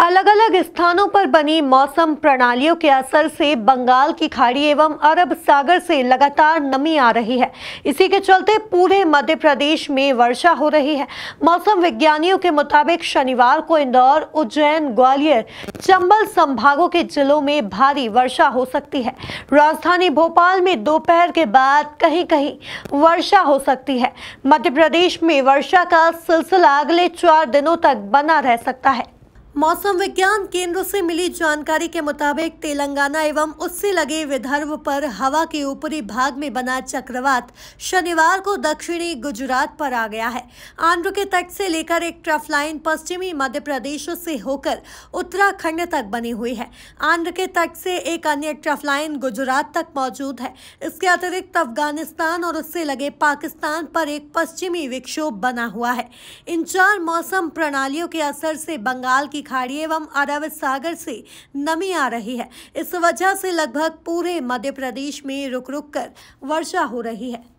अलग अलग स्थानों पर बनी मौसम प्रणालियों के असर से बंगाल की खाड़ी एवं अरब सागर से लगातार नमी आ रही है इसी के चलते पूरे मध्य प्रदेश में वर्षा हो रही है मौसम विज्ञानियों के मुताबिक शनिवार को इंदौर उज्जैन ग्वालियर चंबल संभागों के जिलों में भारी वर्षा हो सकती है राजधानी भोपाल में दोपहर के बाद कहीं कहीं वर्षा हो सकती है मध्य प्रदेश में वर्षा का सिलसिला अगले चार दिनों तक बना रह सकता है मौसम विज्ञान केंद्र से मिली जानकारी के मुताबिक तेलंगाना एवं उससे लगे विदर्भ पर हवा के ऊपरी भाग में बना चक्रवात शनिवार को दक्षिणी गुजरात पर आ गया है आंध्र के तट से लेकर एक ट्रफ लाइन पश्चिमी मध्य प्रदेश से होकर उत्तराखंड तक बनी हुई है आंध्र के तट से एक अन्य ट्रफ लाइन गुजरात तक मौजूद है इसके अतिरिक्त अफगानिस्तान और उससे लगे पाकिस्तान पर एक पश्चिमी विक्षोभ बना हुआ है इन चार मौसम प्रणालियों के असर से बंगाल की की खाड़ी एवं अरब सागर से नमी आ रही है इस वजह से लगभग पूरे मध्य प्रदेश में रुक रुक कर वर्षा हो रही है